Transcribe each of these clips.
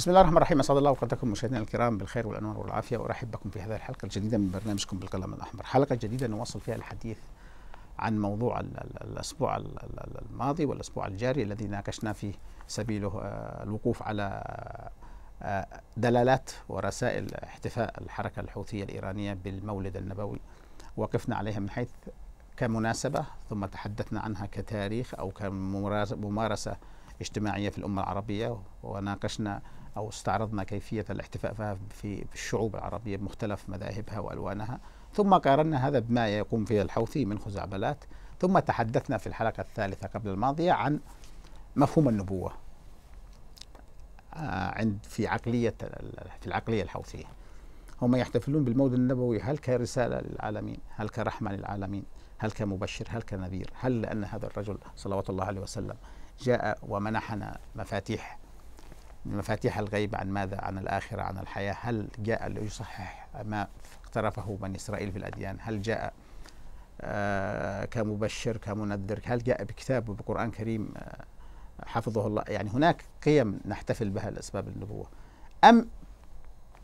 بسم الله الرحمن الرحيم اسعد الله اوقاتكم مشاهدينا الكرام بالخير والانوار والعافيه وارحب بكم في هذه الحلقه الجديده من برنامجكم بالقلم الاحمر، حلقه جديده نواصل فيها الحديث عن موضوع الاسبوع الماضي والاسبوع الجاري الذي ناقشنا فيه سبيله آه، الوقوف على آه، دلالات ورسائل احتفاء الحركه الحوثيه الايرانيه بالمولد النبوي. وقفنا عليها من حيث كمناسبه ثم تحدثنا عنها كتاريخ او كممارسه اجتماعيه في الامه العربيه وناقشنا أو استعرضنا كيفية الاحتفاء في الشعوب العربية بمختلف مذاهبها وألوانها ثم قارنا هذا بما يقوم فيه الحوثي من خزعبلات ثم تحدثنا في الحلقة الثالثة قبل الماضية عن مفهوم النبوة آه، عند في عقلية في العقلية الحوثية هم يحتفلون بالمولد النبوي هل كرسالة للعالمين هل كرحمة للعالمين هل كمبشر هل كنذير هل لأن هذا الرجل صلوات الله عليه وسلم جاء ومنحنا مفاتيح مفاتيح الغيب عن ماذا عن الآخرة عن الحياة هل جاء ليصحح ما اقترفه بني إسرائيل في الأديان هل جاء آه كمبشر كمنذر هل جاء بكتاب وبقرآن كريم آه حفظه الله يعني هناك قيم نحتفل بها لأسباب النبوة أم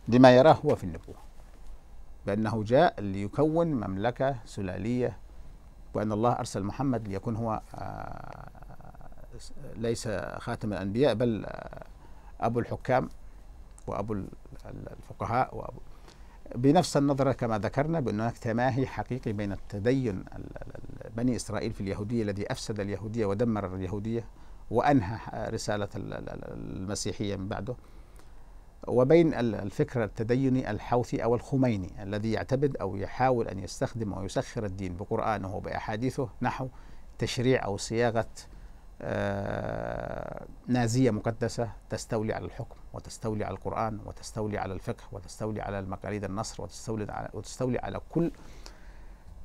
لما يراه هو في النبوة بأنه جاء ليكون مملكة سلالية وأن الله أرسل محمد ليكون هو آه ليس خاتم الأنبياء بل آه، أبو الحكام وأبو الفقهاء وأبو بنفس النظرة كما ذكرنا بأن هناك تماهي حقيقي بين التدين بني إسرائيل في اليهودية الذي أفسد اليهودية ودمر اليهودية وأنهى رسالة المسيحية من بعده وبين الفكر التديني الحوثي أو الخميني الذي يعتبد أو يحاول أن يستخدم ويسخر الدين بقرآنه وبأحاديثه نحو تشريع أو صياغة آه، نازية مقدسة تستولي على الحكم وتستولي على القرآن وتستولي على الفقه وتستولي على المقاليد النصر وتستولي على, وتستولي على كل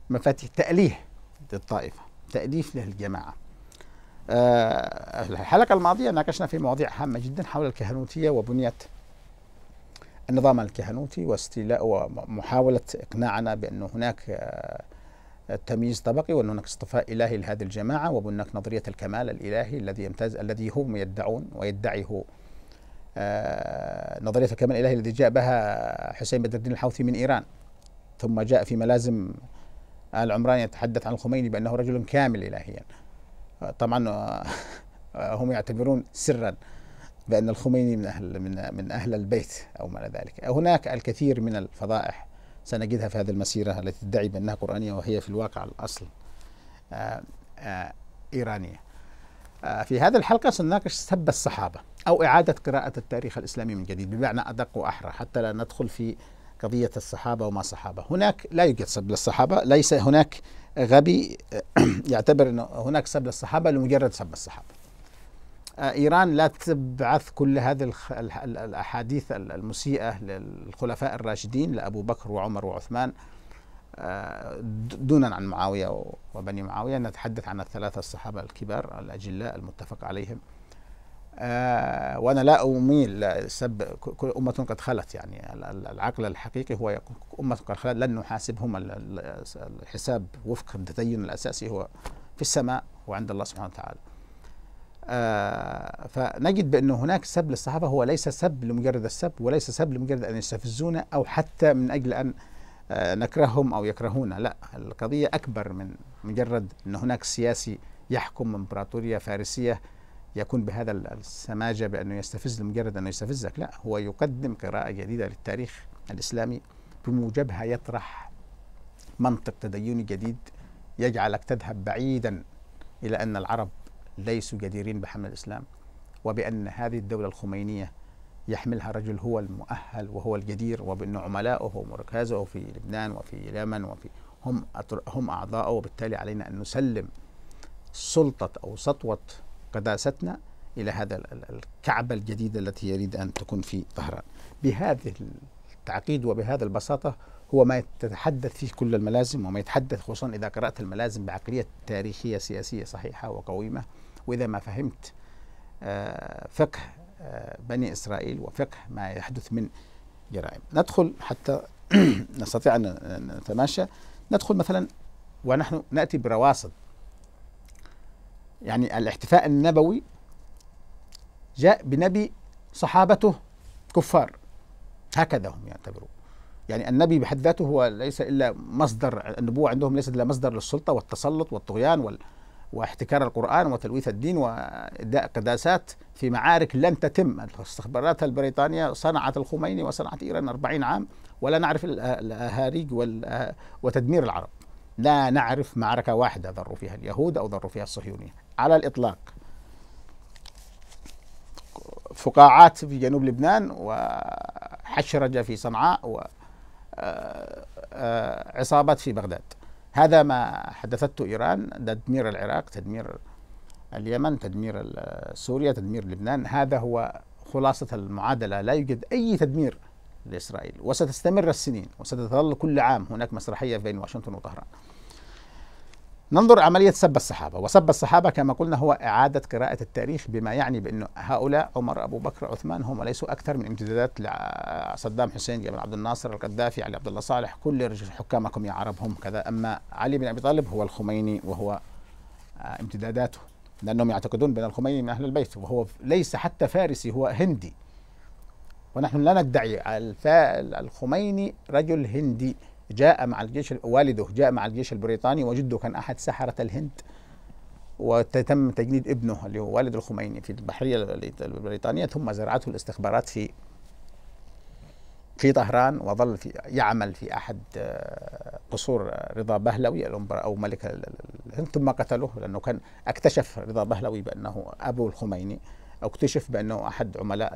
مفاتيح تأليه للطائفة تأليف للجماعة آه، الحلقة الماضية ناقشنا في مواضيع هامة جدا حول الكهنوتية وبنية النظام الكهنوتي واستيلاء ومحاولة إقناعنا بأن هناك آه، التمييز الطبقي وان هناك اصطفاء الهي لهذه الجماعه وهناك نظريه الكمال الالهي الذي يمتاز الذي هم يدعون ويدعيه آه، نظريه الكمال الالهي الذي جاء بها حسين بدر الدين الحوثي من ايران ثم جاء في ملازم ال عمران يتحدث عن الخميني بانه رجل كامل الهيا طبعا آه، هم يعتبرون سرا بان الخميني من اهل من من اهل البيت او ما الى ذلك هناك الكثير من الفضائح سنجدها في هذه المسيرة التي تدعي بأنها قرآنية وهي في الواقع الأصل آه، آه، إيرانية آه، في هذه الحلقة سنناقش سب الصحابة أو إعادة قراءة التاريخ الإسلامي من جديد بمعنى أدق وأحرى حتى لا ندخل في قضية الصحابة وما صحابة هناك لا يوجد سب للصحابة ليس هناك غبي يعتبر أنه هناك سب للصحابة لمجرد سب الصحابة إيران لا تبعث كل هذه الأحاديث المسيئة للخلفاء الراشدين لأبو بكر وعمر وعثمان آه، دونا عن معاوية وبني معاوية نتحدث عن الثلاثة الصحابة الكبار الأجلاء المتفق عليهم آه، وأنا لا أميل سب كل أمة قد خلت يعني العقل الحقيقي هو أمة قد خلت لن نحاسبهم الحساب وفق التدين الأساسي هو في السماء وعند الله سبحانه وتعالى آه، فنجد بأن هناك سب للصحافة هو ليس سب لمجرد السب وليس سب لمجرد أن يستفزونا أو حتى من أجل أن آه، نكرههم أو يكرهونا لا القضية أكبر من مجرد أن هناك سياسي يحكم إمبراطورية فارسية يكون بهذا السماجة بأنه يستفز لمجرد أنه يستفزك لا هو يقدم قراءة جديدة للتاريخ الإسلامي بموجبها يطرح منطق تديني جديد يجعلك تذهب بعيدا إلى أن العرب ليسوا جديرين بحمل الإسلام وبأن هذه الدولة الخمينية يحملها رجل هو المؤهل وهو الجدير وبأن عملاؤه ومركزه في لبنان وفي اليمن وفي هم هم أعضاؤه وبالتالي علينا أن نسلم سلطة أو سطوة قداستنا إلى هذا الكعبة الجديدة التي يريد أن تكون في طهران بهذه التعقيد وبهذا البساطة هو ما يتحدث فيه كل الملازم وما يتحدث خصوصا إذا قرأت الملازم بعقلية تاريخية سياسية صحيحة وقويمة واذا ما فهمت آه، فقه آه، بني اسرائيل وفقه ما يحدث من جرائم ندخل حتى نستطيع ان نتماشى ندخل مثلا ونحن ناتي برواسط يعني الاحتفاء النبوي جاء بنبي صحابته كفار هكذا هم يعتبرون يعني النبي بحد ذاته هو ليس الا مصدر النبوه عندهم ليست الا مصدر للسلطه والتسلط والطغيان وال واحتكار القرآن وتلويث الدين وإداء قداسات في معارك لن تتم الاستخبارات البريطانية صنعت الخميني وصنعت إيران 40 عام ولا نعرف الأهاريج وتدمير العرب لا نعرف معركة واحدة ضروا فيها اليهود أو ضروا فيها الصهيونية على الإطلاق فقاعات في جنوب لبنان وحشرجة في صنعاء وعصابات آه، آه، في بغداد هذا ما حدثته إيران تدمير العراق تدمير اليمن تدمير سوريا تدمير لبنان هذا هو خلاصة المعادلة لا يوجد أي تدمير لإسرائيل وستستمر السنين وستظل كل عام هناك مسرحية بين واشنطن وطهران ننظر عملية سب الصحابة وسب الصحابة كما قلنا هو إعادة قراءة التاريخ بما يعني بأنه هؤلاء عمر أبو بكر عثمان هم ليسوا أكثر من امتدادات صدام حسين جمال عبد الناصر القذافي علي عبد الله صالح كل حكامكم يا عرب هم كذا أما علي بن أبي طالب هو الخميني وهو آه، امتداداته لأنهم يعتقدون بأن الخميني من أهل البيت وهو ليس حتى فارسي هو هندي ونحن لا ندعي الخميني رجل هندي جاء مع الجيش والده جاء مع الجيش البريطاني وجده كان احد سحره الهند وتم تجنيد ابنه اللي هو والد الخميني في البحريه البريطانيه ثم زرعته الاستخبارات في في طهران وظل في يعمل في احد آه، قصور آه، رضا بهلوي او ملك الهند ثم قتلوه لانه كان اكتشف رضا بهلوي بانه ابو الخميني اكتشف بانه احد عملاء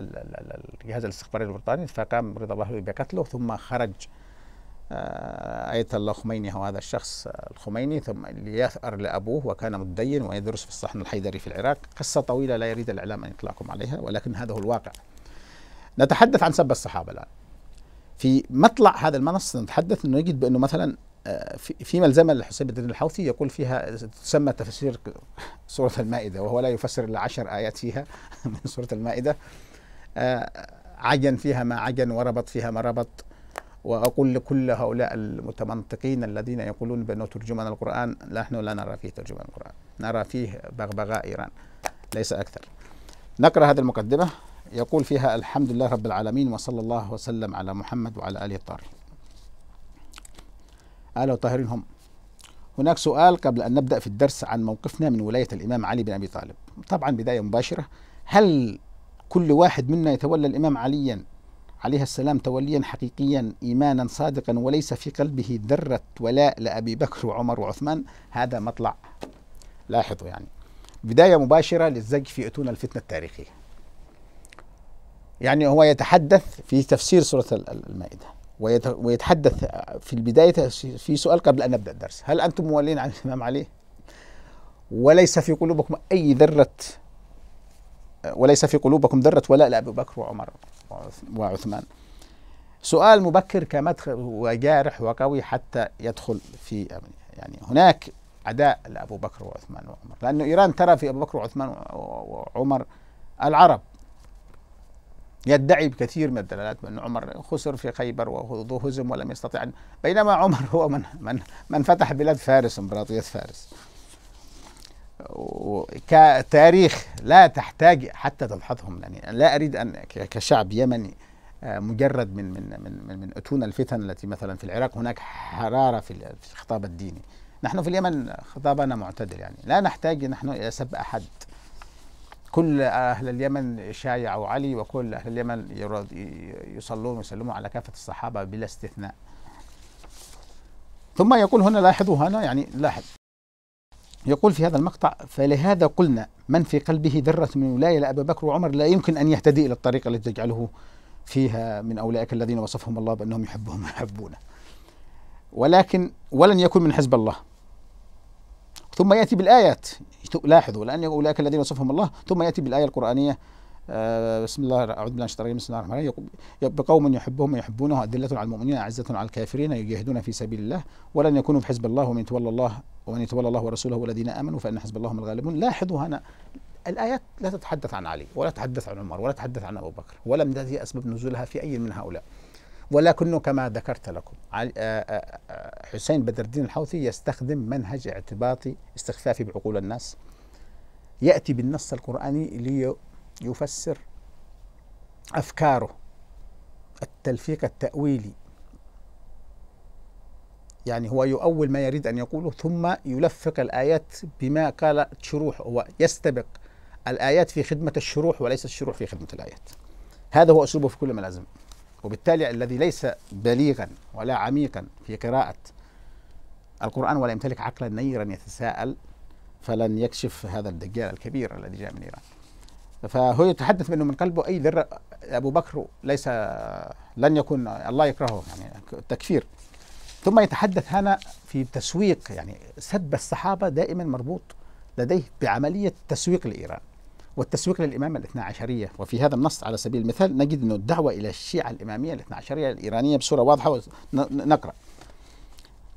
الجهاز الاستخباري البريطاني فقام رضا بهلوي بقتله ثم خرج آه، آية الله خميني هو هذا الشخص آه، الخميني ثم اللي يثأر لأبوه وكان متدين ويدرس في الصحن الحيدري في العراق قصة طويلة لا يريد الإعلام أن يطلعكم عليها ولكن هذا هو الواقع نتحدث عن سب الصحابة الآن في مطلع هذا المنص نتحدث أنه يجد بأنه مثلا آه، في ملزمة لحسين الدين الحوثي يقول فيها تسمى تفسير سورة المائدة وهو لا يفسر إلا عشر آيات فيها من سورة المائدة عجن فيها ما عجن وربط فيها ما ربط وأقول لكل هؤلاء المتمنطقين الذين يقولون بأنه ترجمان القرآن نحن لا نرى فيه ترجمان القرآن نرى فيه بغبغاء إيران ليس أكثر نقرأ هذه المقدمة يقول فيها الحمد لله رب العالمين وصلى الله وسلم على محمد وعلى آله الطاهرين آله الطاهرين هم هناك سؤال قبل أن نبدأ في الدرس عن موقفنا من ولاية الإمام علي بن أبي طالب طبعا بداية مباشرة هل كل واحد منا يتولى الإمام عليا عليه السلام توليا حقيقيا إيمانا صادقا وليس في قلبه ذرة ولاء لأبي بكر وعمر وعثمان هذا مطلع لاحظوا يعني بداية مباشرة للزج في أتون الفتنة التاريخية يعني هو يتحدث في تفسير سورة المائدة ويتحدث في البداية في سؤال قبل أن نبدأ الدرس هل أنتم مولين عن الإمام علي وليس في قلوبكم أي ذرة وليس في قلوبكم ذرة ولاء لأبي بكر وعمر وعثمان سؤال مبكر كمدخل وجارح وقوي حتى يدخل في يعني هناك عداء لأبو بكر وعثمان وعمر لأن إيران ترى في أبو بكر وعثمان وعمر العرب يدعي بكثير من الدلالات بأن عمر خسر في خيبر وهزم ولم يستطع أن بينما عمر هو من من من فتح بلاد فارس امبراطورية فارس كتاريخ لا تحتاج حتى تمحضهم يعني لا اريد ان كشعب يمني آه، مجرد من من من من اتون الفتن التي مثلا في العراق هناك حراره في الخطاب الديني نحن في اليمن خطابنا معتدل يعني لا نحتاج نحن الى سب احد كل اهل اليمن شايعوا علي وكل اهل اليمن يصلون ويسلمون على كافه الصحابه بلا استثناء ثم يقول هنا لاحظوا هنا يعني لاحظ يقول في هذا المقطع فلهذا قلنا من في قلبه ذرة من ولاية لأبي بكر وعمر لا يمكن أن يهتدي إلى الطريقة التي تجعله فيها من أولئك الذين وصفهم الله بأنهم يحبهم ويحبونه ولكن ولن يكون من حزب الله ثم يأتي بالآيات لاحظوا الآن أولئك الذين وصفهم الله ثم يأتي بالآية القرآنية آه، بسم الله اعوذ بالله من بسم الله الرحمن الرحيم بقوم يحبهم ويحبونه أدلة على المؤمنين أعزة على الكافرين يجاهدون في سبيل الله ولن يكونوا في حزب الله ومن يتولى الله ومن يتولى الله ورسوله والذين امنوا فان حزب الله هم الغالبون لاحظوا هنا الايات لا تتحدث عن علي ولا تتحدث عن عمر ولا تتحدث عن ابو بكر ولم تأتي اسباب نزولها في اي من هؤلاء ولكنه كما ذكرت لكم آه، آه، حسين بدر الدين الحوثي يستخدم منهج اعتباطي استخفافي بعقول الناس ياتي بالنص القراني يفسر أفكاره التلفيق التأويلي يعني هو يؤول ما يريد أن يقوله ثم يلفق الآيات بما قال شروح هو يستبق الآيات في خدمة الشروح وليس الشروح في خدمة الآيات هذا هو أسلوبه في كل ملازم وبالتالي الذي ليس بليغا ولا عميقا في قراءة القرآن ولا يمتلك عقلا نيرا يتساءل فلن يكشف هذا الدجال الكبير الذي جاء من إيران فهو يتحدث منه من قلبه اي ذره ابو بكر ليس لن يكون الله يكرهه يعني التكفير ثم يتحدث هنا في تسويق يعني سب الصحابه دائما مربوط لديه بعمليه تسويق لايران والتسويق للإمامة الاثنى عشرية وفي هذا النص على سبيل المثال نجد أن الدعوة إلى الشيعة الإمامية الاثنى عشرية الإيرانية بصورة واضحة نقرأ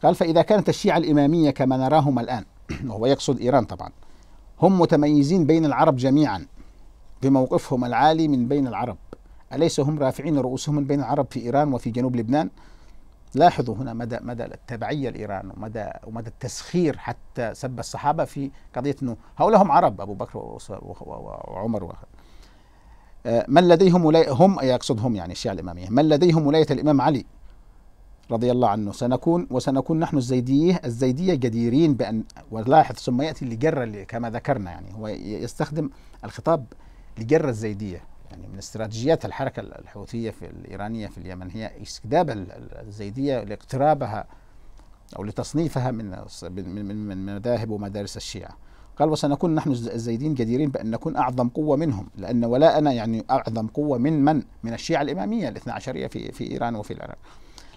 قال فإذا كانت الشيعة الإمامية كما نراهم الآن وهو يقصد إيران طبعا هم متميزين بين العرب جميعا بموقفهم العالي من بين العرب أليس هم رافعين رؤوسهم من بين العرب في إيران وفي جنوب لبنان لاحظوا هنا مدى مدى التبعية لإيران ومدى ومدى التسخير حتى سب الصحابة في قضية أنه هؤلاء هم عرب أبو بكر وعمر و آه، من لديهم ولاية هم يقصدهم يعني الشيعة الإمامية من لديهم ولاية الإمام علي رضي الله عنه سنكون وسنكون نحن الزيدية الزيدية جديرين بأن ولاحظ ثم يأتي اللي جرى كما ذكرنا يعني هو يستخدم الخطاب لجر الزيديه يعني من استراتيجيات الحركة الحوثية في الإيرانية في اليمن هي استجداب الزيدية لاقترابها أو لتصنيفها من من من مذاهب ومدارس الشيعة قال وسنكون نحن الزيدين جديرين بأن نكون أعظم قوة منهم لأن ولاءنا يعني أعظم قوة من من من الشيعة الإمامية الاثنى عشرية في في إيران وفي العراق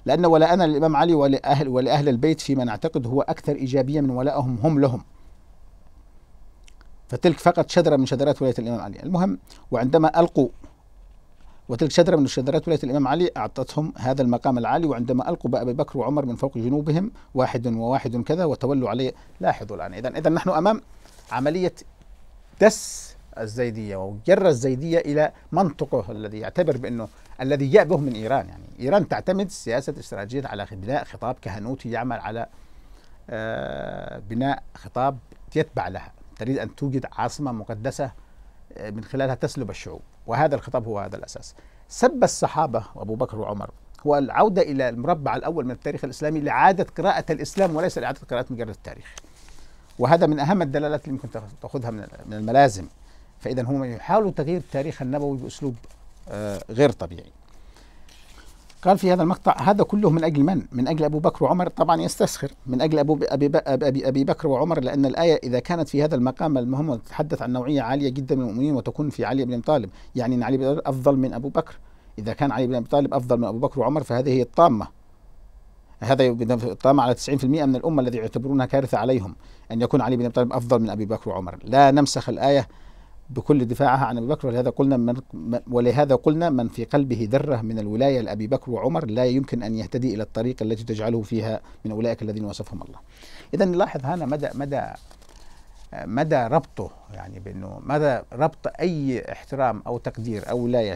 لأن ولاءنا للإمام علي ولأهل ولأهل البيت فيما نعتقد هو أكثر إيجابية من ولائهم هم لهم فتلك فقط شذره من شذرات ولاية الإمام علي المهم وعندما ألقوا وتلك شذره من شذرات ولاية الإمام علي أعطتهم هذا المقام العالي وعندما ألقوا بأبي بكر وعمر من فوق جنوبهم واحد وواحد كذا وتولوا عليه لاحظوا الآن إذا إذا نحن أمام عملية دس الزيدية وجر الزيدية إلى منطقه الذي يعتبر بأنه الذي جاء به من إيران يعني إيران تعتمد سياسة استراتيجية على بناء خطاب كهنوتي يعمل على آه، بناء خطاب يتبع لها تريد أن توجد عاصمة مقدسة آه، من خلالها تسلب الشعوب وهذا الخطاب هو هذا الأساس سب الصحابة وأبو بكر وعمر هو العودة إلى المربع الأول من التاريخ الإسلامي لعادة قراءة الإسلام وليس لإعادة قراءة مجرد التاريخ وهذا من أهم الدلالات اللي ممكن تأخذها من الملازم فإذا هم يحاولوا تغيير التاريخ النبوي بأسلوب آه، غير طبيعي قال في هذا المقطع هذا كله من اجل من؟ من اجل ابو بكر وعمر طبعا يستسخر من اجل ابو ابي ابي, أبي بكر وعمر لان الايه اذا كانت في هذا المقام المهم وتتحدث عن نوعيه عاليه جدا من المؤمنين وتكون في علي بن ابي طالب، يعني ان علي بن افضل من ابو بكر. اذا كان علي بن ابي طالب افضل من ابو بكر وعمر فهذه هي الطامه. هذا الطامة على 90% من الامه الذي يعتبرونها كارثه عليهم ان يكون علي بن ابي طالب افضل من ابي بكر وعمر، لا نمسخ الايه بكل دفاعها عن ابي بكر ولهذا قلنا من ولهذا قلنا من في قلبه ذره من الولايه لابي بكر وعمر لا يمكن ان يهتدي الى الطريق التي تجعله فيها من اولئك الذين وصفهم الله. اذا نلاحظ هنا مدى مدى مدى ربطه يعني بانه مدى ربط اي احترام او تقدير او ولايه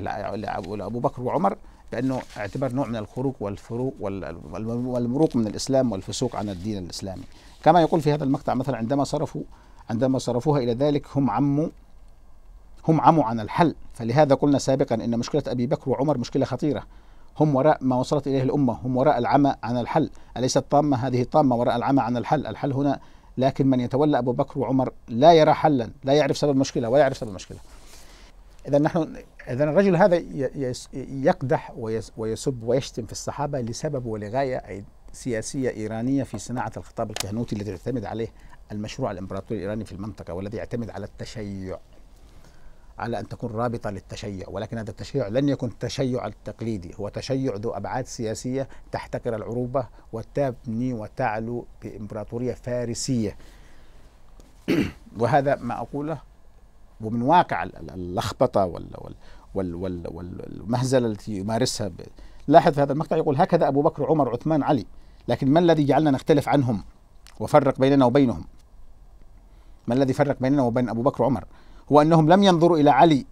لابو بكر وعمر بانه اعتبر نوع من الخروق والفروق والمروق من الاسلام والفسوق عن الدين الاسلامي. كما يقول في هذا المقطع مثلا عندما صرفوا عندما صرفوها الى ذلك هم عموا هم عموا عن الحل فلهذا قلنا سابقا ان مشكله ابي بكر وعمر مشكله خطيره هم وراء ما وصلت اليه الامه هم وراء العمى عن الحل اليست طامه هذه طامه وراء العمى عن الحل الحل هنا لكن من يتولى ابو بكر وعمر لا يرى حلا لا يعرف سبب المشكله ولا يعرف سبب المشكله اذا نحن اذا الرجل هذا يقدح ويسب ويشتم في الصحابه لسبب ولغايه أي سياسيه ايرانيه في صناعه الخطاب الكهنوتي الذي يعتمد عليه المشروع الامبراطوري الايراني في المنطقه والذي يعتمد على التشيع على ان تكون رابطه للتشيع ولكن هذا التشيع لن يكون التشيع التقليدي هو تشيع ذو ابعاد سياسيه تحتكر العروبه وتبني وتعلو بامبراطوريه فارسيه وهذا ما اقوله ومن واقع اللخبطه وال وال وال والمهزله التي يمارسها ب... لاحظ هذا المقطع يقول هكذا ابو بكر عمر عثمان علي لكن ما الذي جعلنا نختلف عنهم وفرق بيننا وبينهم ما الذي فرق بيننا وبين ابو بكر وعمر هو أنهم لم ينظروا إلى علي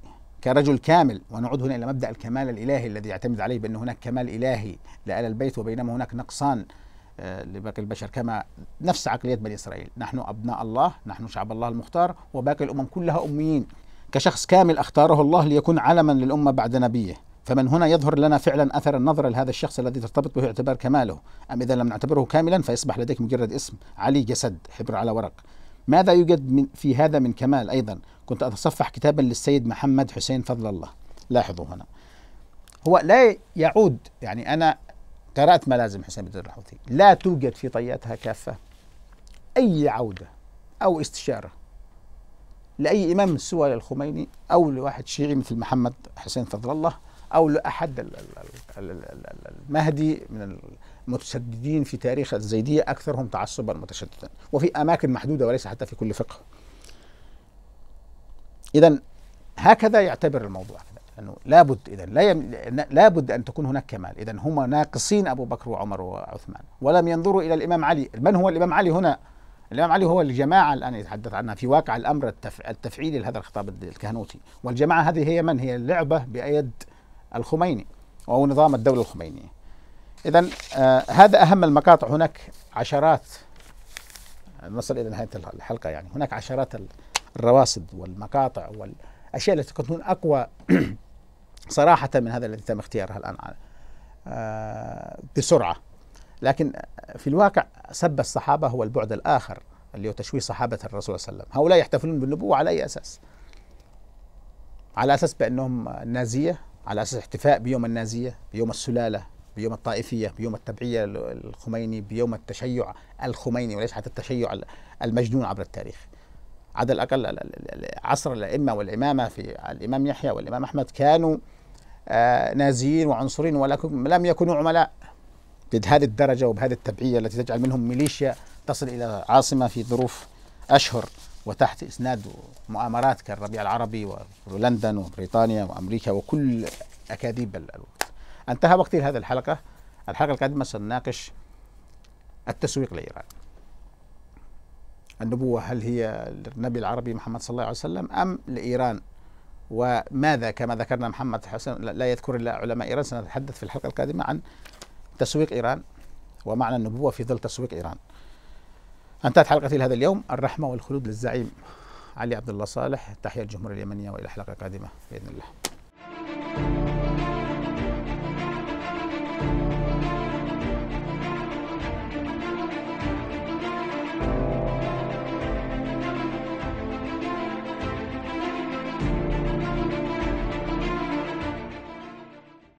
كرجل كامل ونعود هنا إلى مبدأ الكمال الإلهي الذي يعتمد عليه بأن هناك كمال إلهي لآل البيت وبينما هناك نقصان آه، لباقي البشر كما نفس عقلية بني إسرائيل نحن أبناء الله نحن شعب الله المختار وباقي الأمم كلها أميين كشخص كامل اختاره الله ليكون علما للامه بعد نبيه فمن هنا يظهر لنا فعلا اثر النظر لهذا الشخص الذي ترتبط به اعتبار كماله ام اذا لم نعتبره كاملا فيصبح لديك مجرد اسم علي جسد حبر على ورق ماذا يوجد من في هذا من كمال أيضا كنت أتصفح كتابا للسيد محمد حسين فضل الله لاحظوا هنا هو لا يعود يعني أنا قرأت ملازم حسين بن الحوثي لا توجد في طياتها كافة أي عودة أو استشارة لأي إمام سوى للخميني أو لواحد شيعي مثل محمد حسين فضل الله أو لأحد المهدي من المتشددين في تاريخ الزيدية أكثرهم تعصبا متشددا وفي أماكن محدودة وليس حتى في كل فقه إذا هكذا يعتبر الموضوع أنه لابد إذا لا يم... لابد أن تكون هناك كمال إذا هما ناقصين أبو بكر وعمر وعثمان ولم ينظروا إلى الإمام علي من هو الإمام علي هنا الإمام علي هو الجماعة الآن يتحدث عنها في واقع الأمر التف... التفعيلي لهذا الخطاب الكهنوتي والجماعة هذه هي من هي لعبة بأيد الخميني أو نظام الدولة الخمينية إذا آه هذا أهم المقاطع هناك عشرات نصل إلى نهاية الحلقة يعني هناك عشرات الرواصد والمقاطع والأشياء التي تكون أقوى صراحة من هذا الذي تم اختيارها الآن آه بسرعة لكن آه، في الواقع سب الصحابة هو البعد الآخر اللي هو تشويه صحابة الرسول صلى الله عليه وسلم هؤلاء يحتفلون بالنبوة على أي أساس؟ على أساس بأنهم نازية على اساس احتفاء بيوم النازيه بيوم السلاله بيوم الطائفيه بيوم التبعيه الخميني بيوم التشيع الخميني وليس حتى التشيع المجنون عبر التاريخ على الاقل عصر الائمه والامامه في الامام يحيى والامام احمد كانوا آه، نازيين وعنصريين ولكن لم يكونوا عملاء بهذه الدرجه وبهذه التبعيه التي تجعل منهم ميليشيا تصل الى عاصمه في ظروف اشهر وتحت إسناد مؤامرات كالربيع العربي ولندن وبريطانيا وأمريكا وكل أكاذيب الوقت انتهى وقتي لهذه الحلقة الحلقة القادمة سنناقش التسويق لإيران النبوة هل هي للنبي العربي محمد صلى الله عليه وسلم أم لإيران وماذا كما ذكرنا محمد حسن لا يذكر إلا علماء إيران سنتحدث في الحلقة القادمة عن تسويق إيران ومعنى النبوة في ظل تسويق إيران انتهت حلقتي لهذا اليوم الرحمه والخلود للزعيم علي عبد الله صالح تحية الجمهورية اليمنية وإلى حلقة قادمة بإذن الله